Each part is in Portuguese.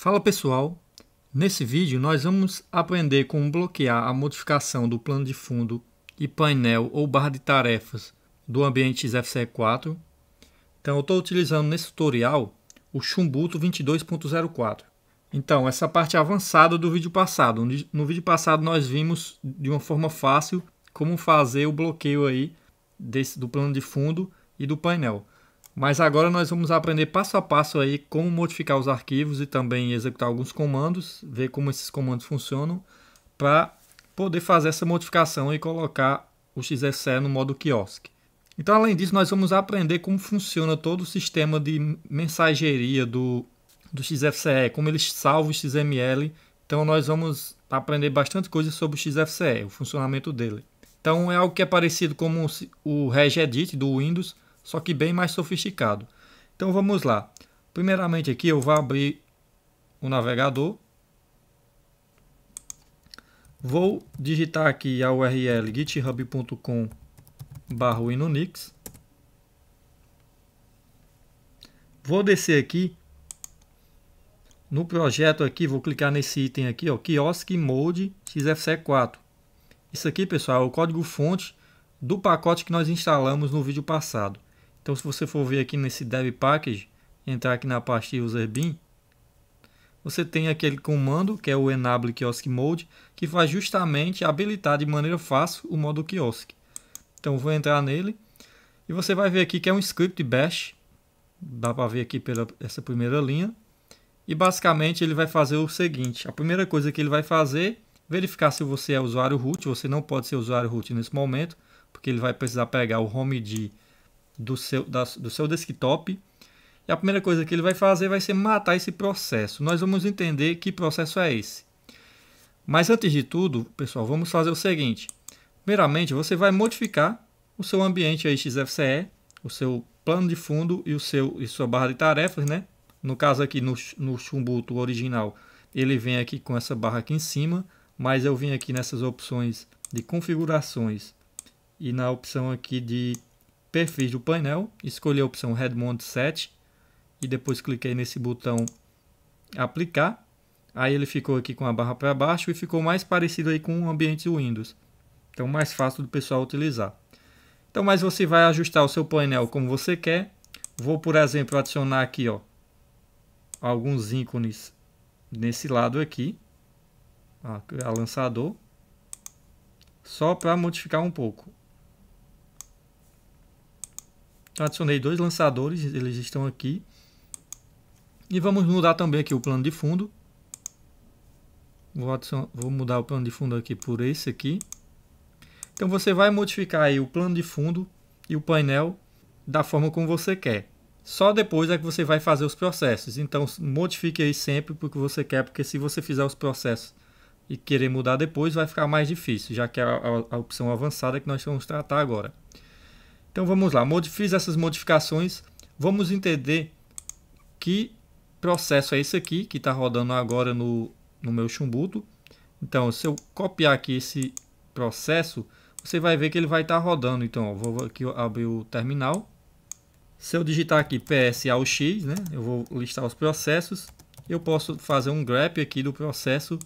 Fala pessoal, nesse vídeo nós vamos aprender como bloquear a modificação do plano de fundo e painel ou barra de tarefas do ambiente XFCE4. Então eu estou utilizando nesse tutorial o Chumbuto 22.04. Então, essa parte avançada do vídeo passado. No vídeo passado nós vimos de uma forma fácil como fazer o bloqueio aí desse, do plano de fundo e do painel. Mas agora nós vamos aprender passo a passo aí como modificar os arquivos e também executar alguns comandos, ver como esses comandos funcionam para poder fazer essa modificação e colocar o XSE no modo quiosque. Então, além disso, nós vamos aprender como funciona todo o sistema de mensageria do, do XFCE, como ele salva o XML. Então, nós vamos aprender bastante coisa sobre o XFCE, o funcionamento dele. Então, é algo que é parecido com o regedit do Windows, só que bem mais sofisticado. Então vamos lá. Primeiramente aqui eu vou abrir o navegador. Vou digitar aqui a URL github.com barra Winunix. Vou descer aqui no projeto aqui, vou clicar nesse item aqui, ó, Kiosk Mode XFCE4. Isso aqui, pessoal, é o código fonte do pacote que nós instalamos no vídeo passado. Então, se você for ver aqui nesse Dev Package, entrar aqui na parte User Bin, você tem aquele comando, que é o Enable Kiosk Mode, que vai justamente habilitar de maneira fácil o modo Kiosk. Então, vou entrar nele e você vai ver aqui que é um script bash. Dá para ver aqui pela essa primeira linha. E basicamente ele vai fazer o seguinte, a primeira coisa que ele vai fazer verificar se você é usuário root, você não pode ser usuário root nesse momento, porque ele vai precisar pegar o home de do seu, da, do seu desktop. E a primeira coisa que ele vai fazer vai ser matar esse processo. Nós vamos entender que processo é esse. Mas antes de tudo, pessoal, vamos fazer o seguinte. Primeiramente, você vai modificar o seu ambiente aí XFCE, o seu plano de fundo e o seu e sua barra de tarefas, né? No caso aqui no, no Chumbuto original, ele vem aqui com essa barra aqui em cima, mas eu vim aqui nessas opções de configurações e na opção aqui de perfis do painel, escolhi a opção Redmond 7 e depois cliquei nesse botão aplicar. Aí ele ficou aqui com a barra para baixo e ficou mais parecido aí com o ambiente Windows. Então mais fácil do pessoal utilizar. Então, mas você vai ajustar o seu painel como você quer. Vou, por exemplo, adicionar aqui ó, alguns ícones nesse lado aqui, a lançador, só para modificar um pouco adicionei dois lançadores, eles estão aqui. E vamos mudar também aqui o plano de fundo. Vou, vou mudar o plano de fundo aqui por esse aqui. Então você vai modificar aí o plano de fundo e o painel da forma como você quer. Só depois é que você vai fazer os processos. Então modifique aí sempre porque você quer, porque se você fizer os processos e querer mudar depois vai ficar mais difícil, já que é a, a, a opção avançada que nós vamos tratar agora. Então vamos lá, fiz essas modificações, vamos entender que processo é esse aqui que está rodando agora no, no meu chumbuto. Então, se eu copiar aqui esse processo, você vai ver que ele vai estar tá rodando. Então, ó, vou aqui abrir o terminal. Se eu digitar aqui PSAUX, né, eu vou listar os processos. Eu posso fazer um grep aqui do processo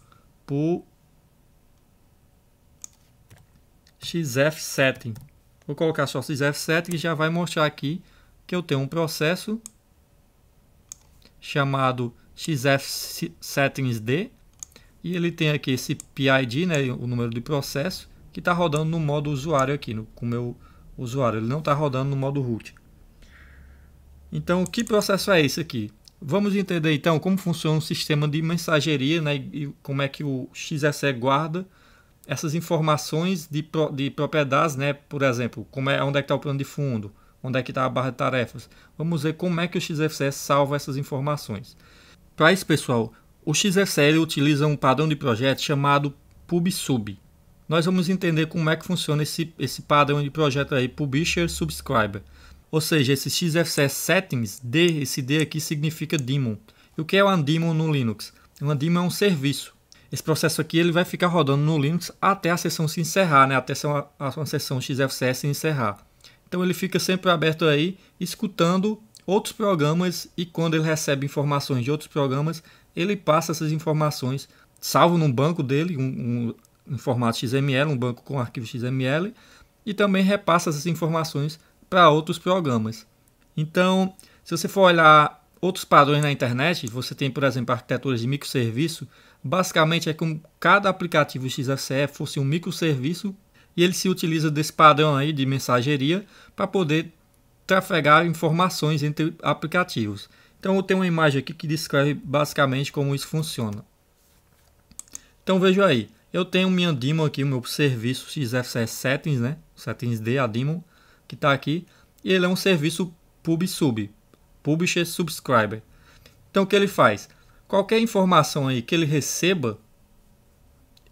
por XF setting. Vou colocar só F7 que já vai mostrar aqui que eu tenho um processo chamado xfsettingsd e ele tem aqui esse PID, né, o número do processo, que está rodando no modo usuário aqui, no, com o meu usuário. Ele não está rodando no modo root. Então, que processo é esse aqui? Vamos entender então como funciona o sistema de mensageria né, e como é que o XSE guarda essas informações de, pro, de propriedades, né? por exemplo, como é, onde é que está o plano de fundo, onde é que está a barra de tarefas. Vamos ver como é que o XFCE salva essas informações. Para isso, pessoal, o XFCE utiliza um padrão de projeto chamado PubSub. Nós vamos entender como é que funciona esse, esse padrão de projeto aí, Publisher Subscriber. Ou seja, esse XFCE Settings, D, esse D aqui significa daemon. E o que é um daemon no Linux? Um daemon é um serviço. Esse processo aqui ele vai ficar rodando no Linux até a sessão se encerrar, né? até a, a sessão XFCE se encerrar. Então ele fica sempre aberto aí, escutando outros programas e quando ele recebe informações de outros programas, ele passa essas informações, salvo num banco dele, um, um, um formato XML, um banco com arquivo XML, e também repassa essas informações para outros programas. Então, se você for olhar Outros padrões na internet, você tem, por exemplo, arquiteturas de microserviço. Basicamente é como cada aplicativo XSE fosse um microserviço e ele se utiliza desse padrão aí de mensageria para poder trafegar informações entre aplicativos. Então eu tenho uma imagem aqui que descreve basicamente como isso funciona. Então veja aí, eu tenho minha demo aqui, o meu serviço XFCE Settings, né? Settings D, a demo, que está aqui. E ele é um serviço pub-sub. Publisher Subscriber. Então o que ele faz? Qualquer informação aí que ele receba,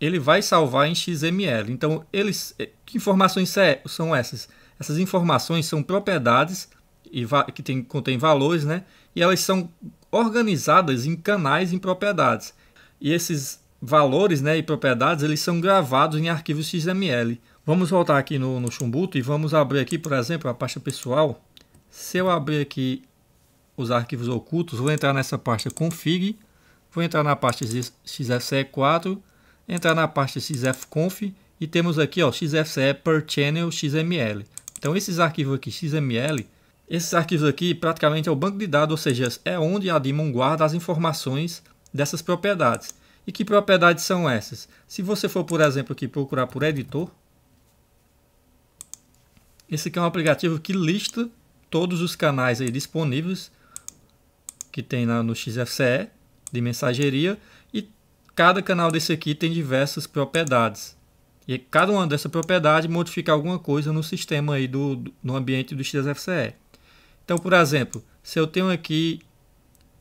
ele vai salvar em XML. Então, eles, eh, que informações são essas? Essas informações são propriedades e que tem, contém valores, né? E elas são organizadas em canais em propriedades. E esses valores né, e propriedades eles são gravados em arquivos XML. Vamos voltar aqui no, no Chumbuto e vamos abrir aqui, por exemplo, a pasta pessoal. Se eu abrir aqui os arquivos ocultos, vou entrar nessa pasta config, vou entrar na pasta xfce4, entrar na pasta xfconf e temos aqui ó, xfce per channel xml. Então esses arquivos aqui xml, esses arquivos aqui praticamente é o banco de dados, ou seja, é onde a daemon guarda as informações dessas propriedades. E que propriedades são essas? Se você for, por exemplo, aqui procurar por editor, esse aqui é um aplicativo que lista todos os canais aí disponíveis que tem lá no XFCE de mensageria e cada canal desse aqui tem diversas propriedades. E cada uma dessa propriedade modifica alguma coisa no sistema aí do, do no ambiente do XFCE. Então, por exemplo, se eu tenho aqui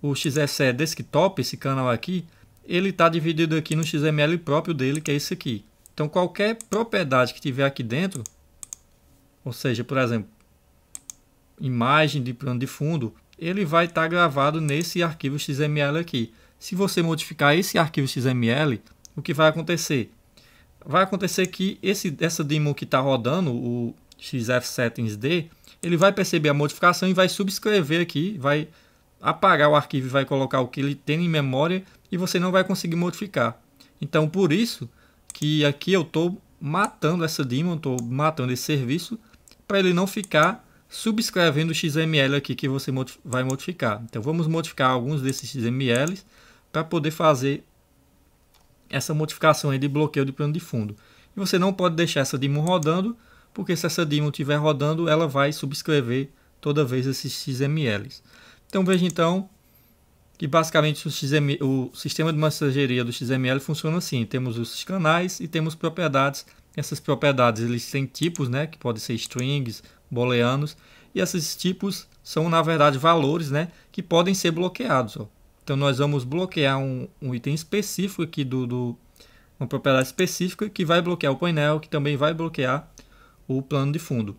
o XFCE Desktop, esse canal aqui, ele está dividido aqui no XML próprio dele, que é esse aqui. Então, qualquer propriedade que tiver aqui dentro, ou seja, por exemplo, imagem de plano de fundo, ele vai estar tá gravado nesse arquivo XML aqui. Se você modificar esse arquivo XML, o que vai acontecer? Vai acontecer que esse, essa demo que está rodando, o xf-settings-d, ele vai perceber a modificação e vai subscrever aqui, vai apagar o arquivo e vai colocar o que ele tem em memória e você não vai conseguir modificar. Então, por isso que aqui eu estou matando essa daemon, estou matando esse serviço para ele não ficar subscrevendo o XML aqui que você vai modificar. Então vamos modificar alguns desses XMLs para poder fazer essa modificação de bloqueio de plano de fundo. E você não pode deixar essa demo rodando, porque se essa demo estiver rodando, ela vai subscrever toda vez esses XMLs. Então veja então que basicamente o, XML, o sistema de mensageria do XML funciona assim. Temos os canais e temos propriedades. Essas propriedades eles têm tipos, né, que podem ser strings, booleanos, e esses tipos são na verdade valores, né, que podem ser bloqueados. Ó. Então nós vamos bloquear um, um item específico aqui do, do uma propriedade específica que vai bloquear o painel, que também vai bloquear o plano de fundo.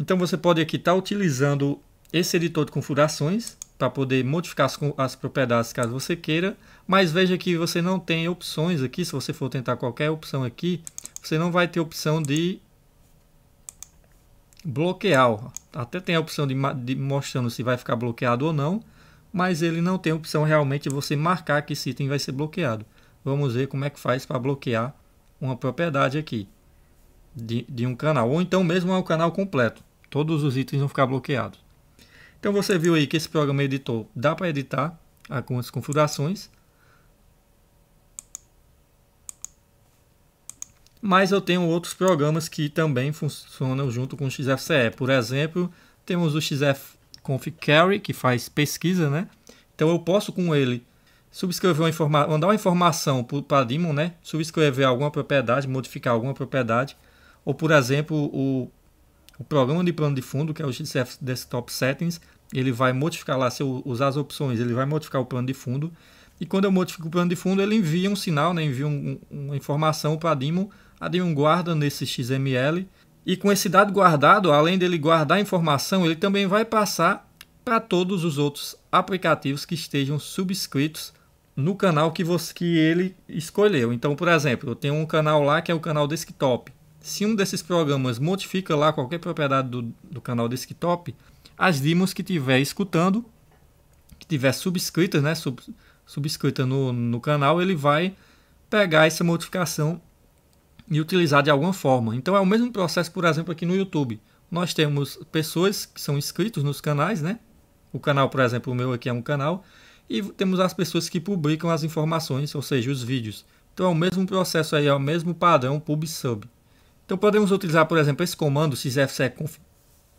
Então você pode aqui estar tá utilizando esse editor de configurações para poder modificar as, as propriedades caso você queira, mas veja que você não tem opções aqui, se você for tentar qualquer opção aqui, você não vai ter opção de bloquear. Até tem a opção de, de mostrando se vai ficar bloqueado ou não, mas ele não tem opção realmente de você marcar que esse item vai ser bloqueado. Vamos ver como é que faz para bloquear uma propriedade aqui de, de um canal, ou então mesmo é um canal completo. Todos os itens vão ficar bloqueados. Então você viu aí que esse programa editor dá para editar algumas configurações. Mas eu tenho outros programas que também funcionam junto com o XFCE. Por exemplo, temos o XFconf Carry, que faz pesquisa, né? Então eu posso com ele subscrever uma informação, mandar uma informação para o Daemon, né? Subscrever alguma propriedade, modificar alguma propriedade. Ou, por exemplo, o, o programa de plano de fundo, que é o XF Desktop Settings, ele vai modificar lá, se eu usar as opções, ele vai modificar o plano de fundo. E quando eu modifico o plano de fundo, ele envia um sinal, né, envia um, uma informação para a Dimo, A Dimo guarda nesse XML. E com esse dado guardado, além dele guardar a informação, ele também vai passar para todos os outros aplicativos que estejam subscritos no canal que, você, que ele escolheu. Então, por exemplo, eu tenho um canal lá que é o canal desktop. Se um desses programas modifica lá qualquer propriedade do, do canal desktop, as demos que tiver escutando, que tiver subscritas, né, sub, subscrita no, no canal, ele vai pegar essa modificação e utilizar de alguma forma. Então é o mesmo processo, por exemplo, aqui no YouTube. Nós temos pessoas que são inscritos nos canais, né? O canal, por exemplo, o meu aqui é um canal, e temos as pessoas que publicam as informações, ou seja, os vídeos. Então é o mesmo processo aí, é o mesmo padrão pub/sub. Então podemos utilizar, por exemplo, esse comando sysfsec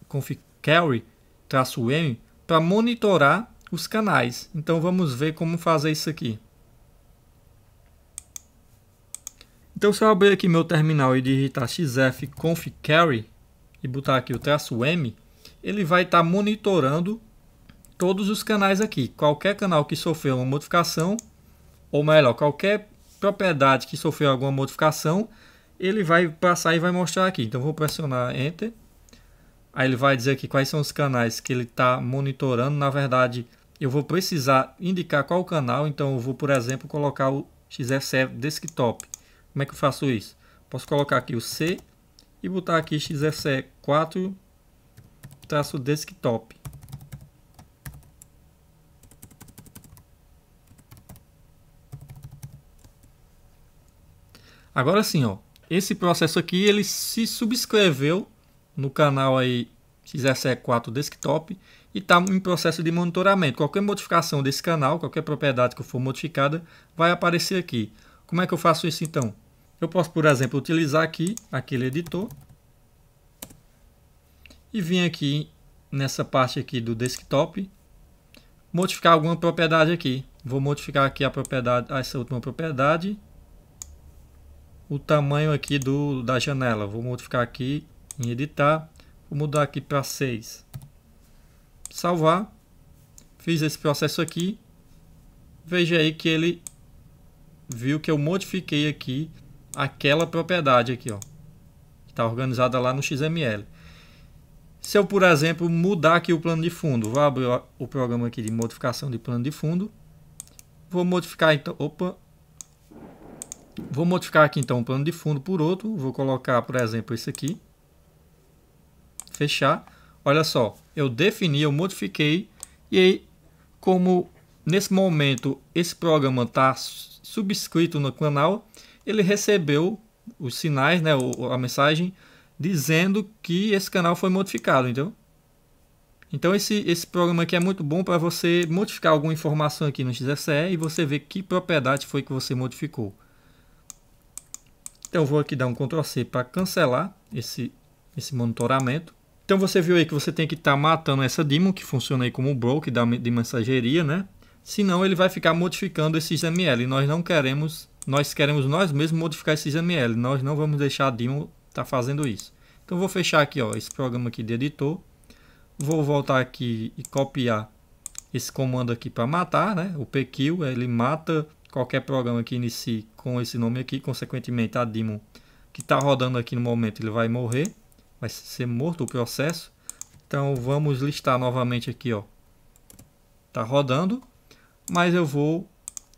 config carry m para monitorar os canais. Então vamos ver como fazer isso aqui. Então se eu abrir aqui meu terminal e digitar carry e botar aqui o traço m, ele vai estar tá monitorando todos os canais aqui. Qualquer canal que sofreu uma modificação, ou melhor, qualquer propriedade que sofreu alguma modificação, ele vai passar e vai mostrar aqui. Então vou pressionar Enter. Aí ele vai dizer aqui quais são os canais que ele está monitorando. Na verdade, eu vou precisar indicar qual canal. Então, eu vou, por exemplo, colocar o XFCE Desktop. Como é que eu faço isso? Posso colocar aqui o C e botar aqui XFCE 4 traço desktop. Agora sim, ó, esse processo aqui ele se subscreveu no canal aí XSE4 Desktop e está em processo de monitoramento. Qualquer modificação desse canal, qualquer propriedade que for modificada, vai aparecer aqui. Como é que eu faço isso então? Eu posso, por exemplo, utilizar aqui aquele editor e vir aqui nessa parte aqui do desktop modificar alguma propriedade aqui. Vou modificar aqui a propriedade, essa última propriedade, o tamanho aqui do da janela. Vou modificar aqui em editar, vou mudar aqui para 6, salvar, fiz esse processo aqui, veja aí que ele viu que eu modifiquei aqui aquela propriedade aqui, ó, está organizada lá no XML. Se eu, por exemplo, mudar aqui o plano de fundo, vou abrir o programa aqui de modificação de plano de fundo, vou modificar então, opa, vou modificar aqui então o plano de fundo por outro, vou colocar, por exemplo, esse aqui, fechar, olha só, eu defini, eu modifiquei e aí, como nesse momento esse programa está subscrito no canal, ele recebeu os sinais, né, a mensagem dizendo que esse canal foi modificado, entendeu? Então esse, esse programa aqui é muito bom para você modificar alguma informação aqui no XSE e você ver que propriedade foi que você modificou. Então eu vou aqui dar um Ctrl C para cancelar esse, esse monitoramento. Então você viu aí que você tem que estar tá matando essa daemon, que funciona aí como broker da, de mensageria, né? Senão ele vai ficar modificando esses ML. E nós não queremos, nós queremos nós mesmos modificar esses ML. Nós não vamos deixar a daemon estar tá fazendo isso. Então vou fechar aqui, ó, esse programa aqui de editor. Vou voltar aqui e copiar esse comando aqui para matar, né? O pkill, ele mata qualquer programa que inicie com esse nome aqui, consequentemente a daemon que está rodando aqui no momento, ele vai morrer vai ser morto o processo. Então vamos listar novamente aqui, ó. Tá rodando, mas eu vou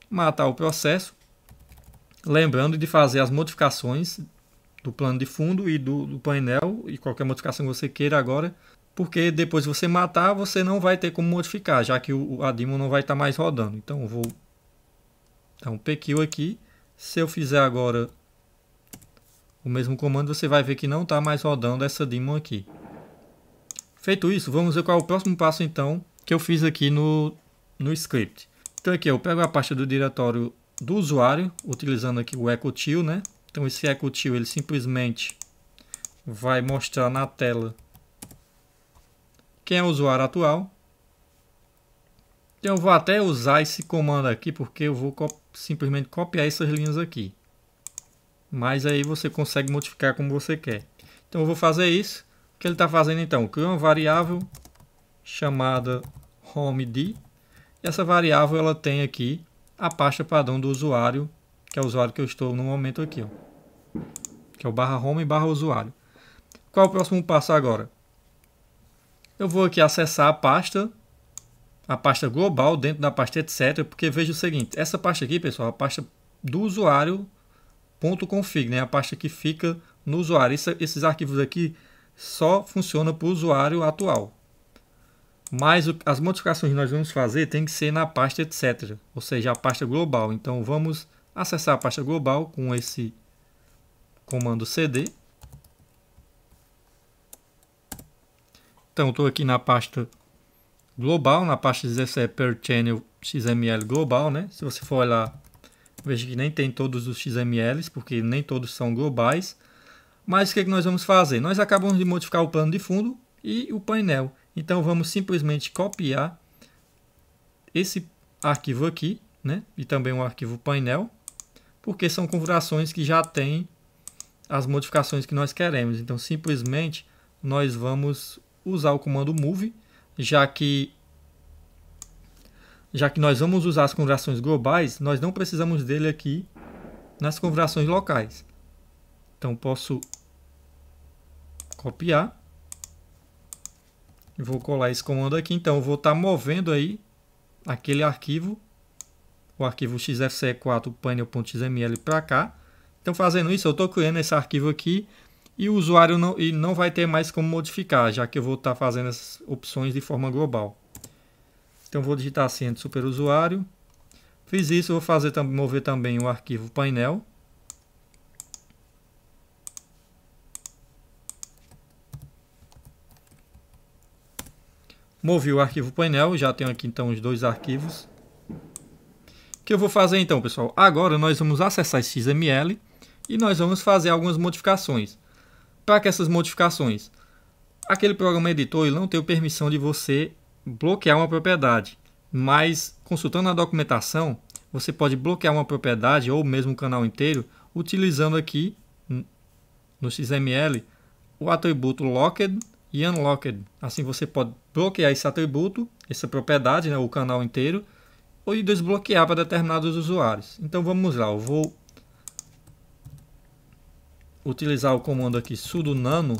matar o processo, lembrando de fazer as modificações do plano de fundo e do, do painel e qualquer modificação que você queira agora, porque depois de você matar, você não vai ter como modificar, já que o, o Adimo não vai estar tá mais rodando. Então eu vou dar um PQ aqui. Se eu fizer agora o mesmo comando, você vai ver que não está mais rodando essa daemon aqui. Feito isso, vamos ver qual é o próximo passo então que eu fiz aqui no, no script. Então aqui eu pego a pasta do diretório do usuário, utilizando aqui o ecotil, né? Então esse ecotil ele simplesmente vai mostrar na tela quem é o usuário atual. Então eu vou até usar esse comando aqui porque eu vou simplesmente copiar essas linhas aqui mas aí você consegue modificar como você quer. Então eu vou fazer isso. O que ele está fazendo então? Criou uma variável chamada homeD. E essa variável ela tem aqui a pasta padrão do usuário, que é o usuário que eu estou no momento aqui. Ó, que é o barra home barra usuário. Qual é o próximo passo agora? Eu vou aqui acessar a pasta, a pasta global dentro da pasta etc, porque veja o seguinte, essa pasta aqui, pessoal, a pasta do usuário .config, né? a pasta que fica no usuário. Isso, esses arquivos aqui só funcionam para o usuário atual. Mas o, as modificações que nós vamos fazer tem que ser na pasta etc, ou seja, a pasta global. Então vamos acessar a pasta global com esse comando cd. Então estou aqui na pasta global, na pasta 17 per channel XML global, né? Se você for olhar Veja que nem tem todos os XMLs, porque nem todos são globais. Mas o que, é que nós vamos fazer? Nós acabamos de modificar o plano de fundo e o painel. Então vamos simplesmente copiar esse arquivo aqui, né? E também o arquivo painel, porque são configurações que já têm as modificações que nós queremos. Então simplesmente nós vamos usar o comando move, já que já que nós vamos usar as configurações globais, nós não precisamos dele aqui nas configurações locais. Então posso copiar. e Vou colar esse comando aqui, então vou estar tá movendo aí aquele arquivo, o arquivo xfce4 panel.xml para cá. Então fazendo isso, eu estou criando esse arquivo aqui e o usuário não, e não vai ter mais como modificar, já que eu vou estar tá fazendo as opções de forma global. Então vou digitar a senha de superusuário. Fiz isso, vou fazer mover também o arquivo painel. Movi o arquivo painel, já tenho aqui então os dois arquivos. O que eu vou fazer então, pessoal? Agora nós vamos acessar esse XML e nós vamos fazer algumas modificações. Para que essas modificações? Aquele programa editor ele não tem permissão de você bloquear uma propriedade, mas consultando a documentação, você pode bloquear uma propriedade ou mesmo o canal inteiro utilizando aqui hum, no XML o atributo locked e unlocked. Assim você pode bloquear esse atributo, essa propriedade, né, o canal inteiro, ou desbloquear para determinados usuários. Então vamos lá, eu vou utilizar o comando aqui sudo nano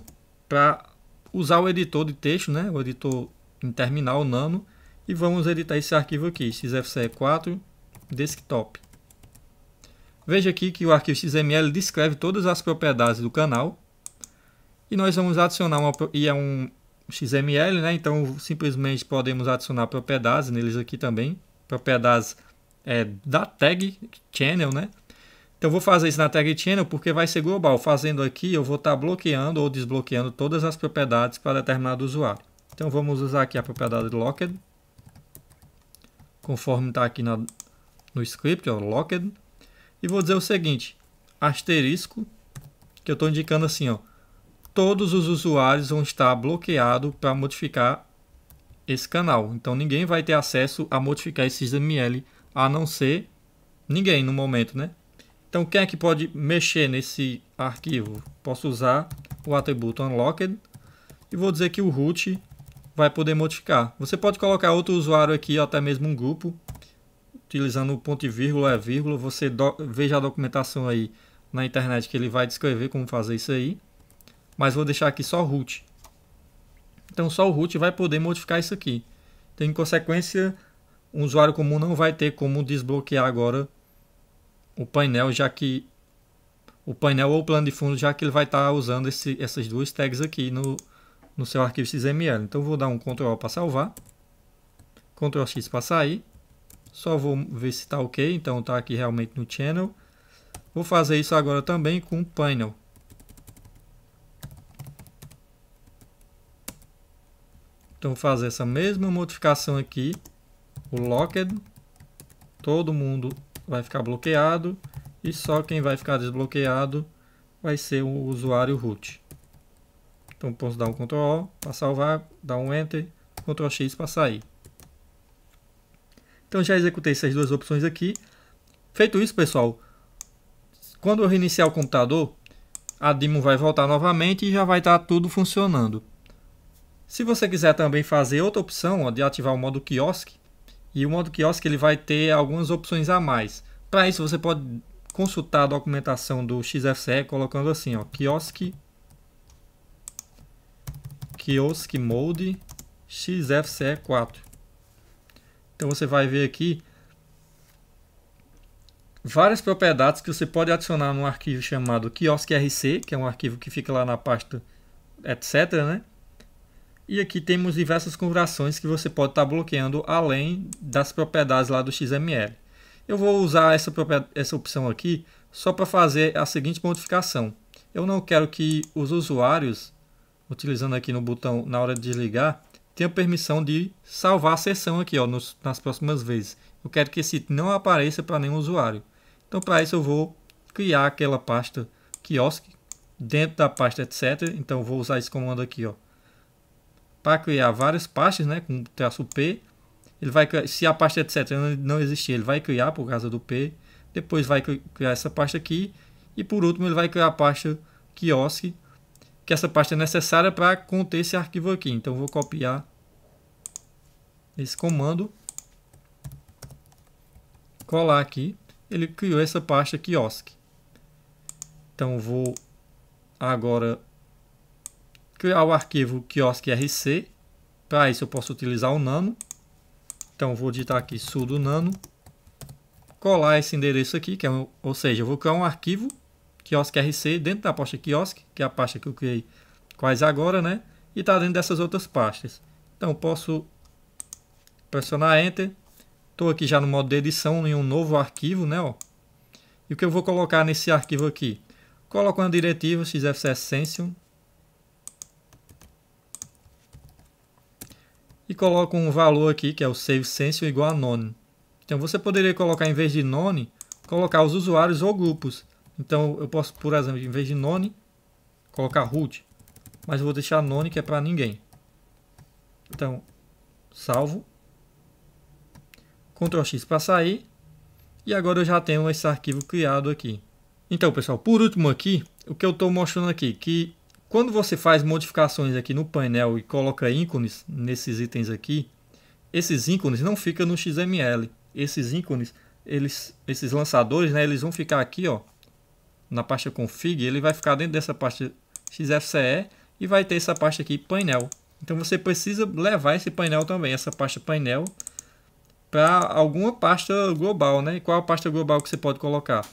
para usar o editor de texto, né, o editor em terminal nano e vamos editar esse arquivo aqui, xfce4 desktop. Veja aqui que o arquivo XML descreve todas as propriedades do canal e nós vamos adicionar uma, e é um XML, né? então simplesmente podemos adicionar propriedades neles aqui também, propriedades é, da tag channel, né? Então vou fazer isso na tag channel porque vai ser global. Fazendo aqui, eu vou estar bloqueando ou desbloqueando todas as propriedades para determinado usuário. Então vamos usar aqui a propriedade locked, conforme está aqui na, no script, ó, locked. E vou dizer o seguinte, asterisco, que eu estou indicando assim, ó, todos os usuários vão estar bloqueados para modificar esse canal. Então ninguém vai ter acesso a modificar esse XML, a não ser ninguém no momento, né? Então quem é que pode mexer nesse arquivo? Posso usar o atributo unlocked e vou dizer que o root vai poder modificar. Você pode colocar outro usuário aqui, ou até mesmo um grupo, utilizando o ponto e vírgula, é vírgula. Você veja a documentação aí na internet que ele vai descrever como fazer isso aí. Mas vou deixar aqui só root. Então só o root vai poder modificar isso aqui. Então, em consequência, um usuário comum não vai ter como desbloquear agora o painel, já que o painel ou o plano de fundo, já que ele vai estar usando esse, essas duas tags aqui no, no seu arquivo XML. Então vou dar um Ctrl para salvar, Ctrl X para sair, só vou ver se está ok, então está aqui realmente no channel. Vou fazer isso agora também com o panel. Então vou fazer essa mesma modificação aqui, o locked, todo mundo vai ficar bloqueado e só quem vai ficar desbloqueado vai ser o usuário root. Então posso dar um Ctrl O para salvar, dar um Enter, Ctrl X para sair. Então já executei essas duas opções aqui. Feito isso, pessoal, quando eu reiniciar o computador, a Dimo vai voltar novamente e já vai estar tá tudo funcionando. Se você quiser também fazer outra opção ó, de ativar o modo quiosque, e o modo quiosque ele vai ter algumas opções a mais. Para isso você pode consultar a documentação do XFCE colocando assim, ó, quiosque Kiosk Mode XFCE4. Então você vai ver aqui várias propriedades que você pode adicionar num arquivo chamado kioskrc, que é um arquivo que fica lá na pasta etc, né? E aqui temos diversas configurações que você pode estar tá bloqueando além das propriedades lá do XML. Eu vou usar essa, essa opção aqui só para fazer a seguinte modificação. Eu não quero que os usuários utilizando aqui no botão na hora de desligar, tenho permissão de salvar a sessão aqui ó, nos, nas próximas vezes. Eu quero que esse não apareça para nenhum usuário. Então, para isso, eu vou criar aquela pasta quiosque dentro da pasta etc. Então, vou usar esse comando aqui ó, para criar várias pastas né, com traço P. Ele vai, se a pasta etc não existir, ele vai criar por causa do P. Depois vai criar essa pasta aqui. E por último, ele vai criar a pasta quiosque que essa pasta é necessária para conter esse arquivo aqui. Então vou copiar esse comando, colar aqui, ele criou essa pasta quiosque. Então vou agora criar o arquivo quiosque rc. Para isso eu posso utilizar o nano. Então vou digitar aqui sudo nano, colar esse endereço aqui, que é, ou seja, eu vou criar um arquivo quiosque RC, dentro da pasta quiosque, que é a pasta que eu criei quase agora, né? E está dentro dessas outras pastas. Então posso pressionar Enter. Estou aqui já no modo de edição em um novo arquivo, né? Ó. E o que eu vou colocar nesse arquivo aqui? Coloco uma diretiva XFCE Sension. E coloco um valor aqui, que é o Save igual a None. Então você poderia colocar, em vez de None, colocar os usuários ou grupos. Então eu posso, por exemplo, em vez de none, colocar root, mas vou deixar none que é para ninguém. Então, salvo, Ctrl X para sair, e agora eu já tenho esse arquivo criado aqui. Então pessoal, por último aqui, o que eu estou mostrando aqui, que quando você faz modificações aqui no painel e coloca ícones nesses itens aqui, esses ícones não ficam no XML, esses ícones, eles, esses lançadores, né, eles vão ficar aqui ó, na pasta config, ele vai ficar dentro dessa pasta XFCE e vai ter essa pasta aqui painel. Então você precisa levar esse painel também, essa pasta painel, para alguma pasta global, né? E qual a pasta global que você pode colocar?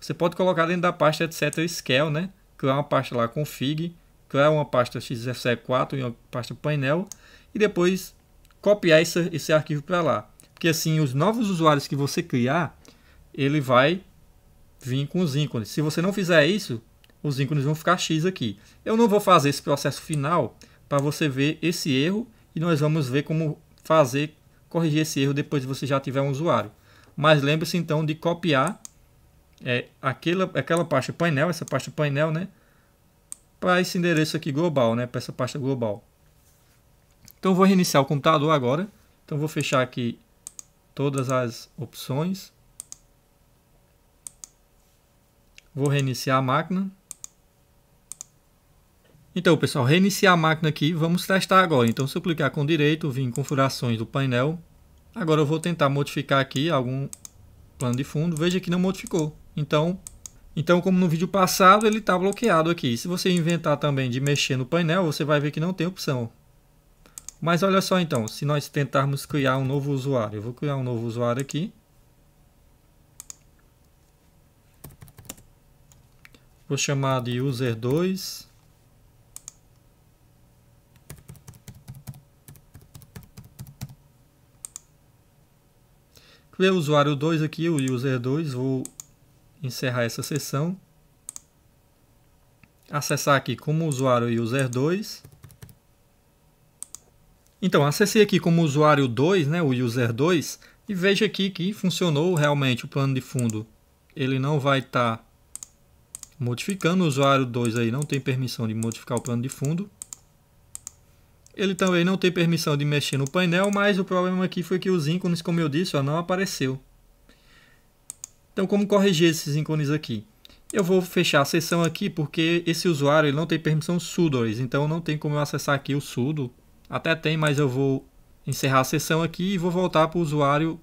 Você pode colocar dentro da pasta etc scale, né? Criar uma pasta lá config, criar uma pasta xfce4 e uma pasta painel e depois copiar esse, esse arquivo para lá. Porque assim, os novos usuários que você criar, ele vai vir com os ícones. Se você não fizer isso, os ícones vão ficar X aqui. Eu não vou fazer esse processo final para você ver esse erro e nós vamos ver como fazer, corrigir esse erro depois que você já tiver um usuário. Mas lembre-se então de copiar é, aquela, aquela pasta painel, essa pasta painel, né? Para esse endereço aqui global, né? Para essa pasta global. Então vou reiniciar o computador agora. Então vou fechar aqui todas as opções. Vou reiniciar a máquina. Então, pessoal, reiniciar a máquina aqui, vamos testar agora. Então, se eu clicar com direito, vim em configurações do painel. Agora eu vou tentar modificar aqui algum plano de fundo. Veja que não modificou. Então, então como no vídeo passado, ele está bloqueado aqui. Se você inventar também de mexer no painel, você vai ver que não tem opção. Mas olha só então, se nós tentarmos criar um novo usuário. Eu vou criar um novo usuário aqui. Vou chamar de user2. Criei o usuário 2 aqui, o user2. Vou encerrar essa sessão. Acessar aqui como usuário user2. Então, acessei aqui como usuário 2, né, o user 2, e veja aqui que funcionou realmente o plano de fundo. Ele não vai estar tá modificando. O usuário 2 aí não tem permissão de modificar o plano de fundo. Ele também não tem permissão de mexer no painel, mas o problema aqui foi que os ícones, como eu disse, ó, não apareceu. Então, como corrigir esses ícones aqui? Eu vou fechar a sessão aqui porque esse usuário ele não tem permissão sudo, então não tem como eu acessar aqui o sudo. Até tem, mas eu vou encerrar a sessão aqui e vou voltar para o usuário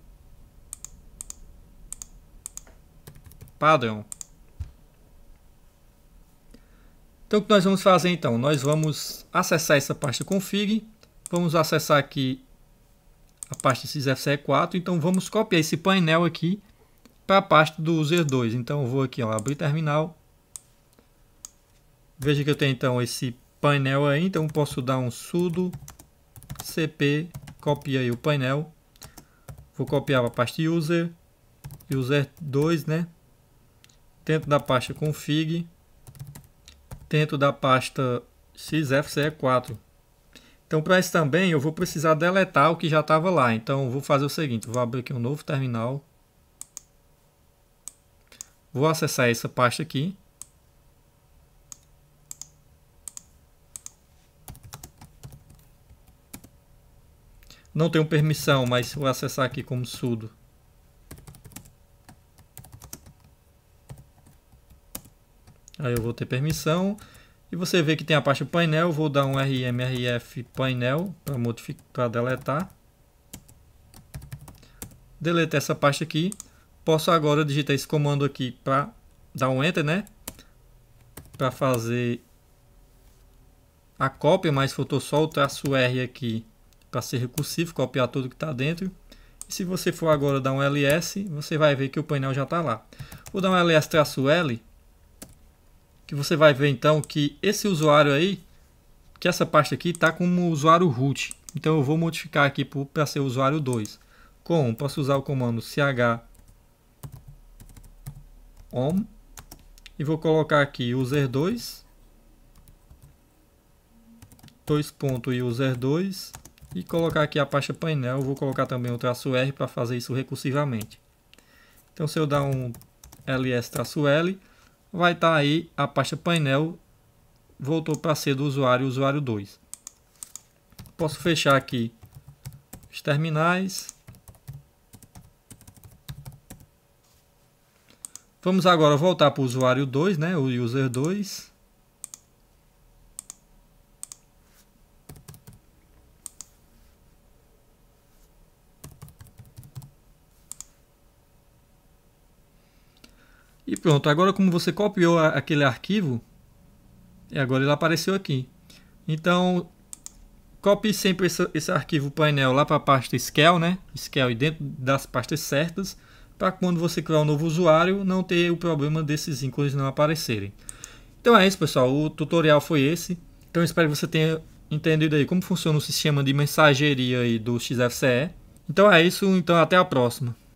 padrão. Então o que nós vamos fazer então? Nós vamos acessar essa pasta config, vamos acessar aqui a pasta sysfce4, então vamos copiar esse painel aqui para a pasta do user 2. Então eu vou aqui, ó, abrir terminal, veja que eu tenho então esse painel aí, então posso dar um sudo cp, copia aí o painel, vou copiar a pasta user, user 2, né, dentro da pasta config, dentro da pasta XFCE4. Então, para isso também, eu vou precisar deletar o que já estava lá. Então, vou fazer o seguinte, vou abrir aqui um novo terminal. Vou acessar essa pasta aqui. Não tenho permissão, mas vou acessar aqui como sudo. Aí eu vou ter permissão. E você vê que tem a parte painel, vou dar um rmrf painel para modificar, deletar. Delete essa parte aqui. Posso agora digitar esse comando aqui para dar um enter, né? Para fazer a cópia, mas faltou só o traço R aqui para ser recursivo, copiar tudo que está dentro. E se você for agora dar um ls, você vai ver que o painel já está lá. Vou dar um ls traço L que você vai ver então que esse usuário aí, que essa pasta aqui está como usuário root. Então eu vou modificar aqui para ser usuário 2. Como? Posso usar o comando chom e vou colocar aqui user2 user 2 e colocar aqui a pasta painel, vou colocar também o traço R para fazer isso recursivamente. Então se eu dar um ls-l, vai estar tá aí a pasta painel voltou para ser do usuário, usuário 2. Posso fechar aqui os terminais. Vamos agora voltar para o usuário 2, né, o user 2. E pronto, agora como você copiou a, aquele arquivo, e é, agora ele apareceu aqui. Então, copie sempre esse, esse arquivo painel lá para a pasta Scale, né? Scale e dentro das pastas certas, para quando você criar um novo usuário, não ter o problema desses ícones não aparecerem. Então é isso, pessoal. O tutorial foi esse. Então espero que você tenha entendido aí como funciona o sistema de mensageria aí do XFCE. Então é isso. Então até a próxima.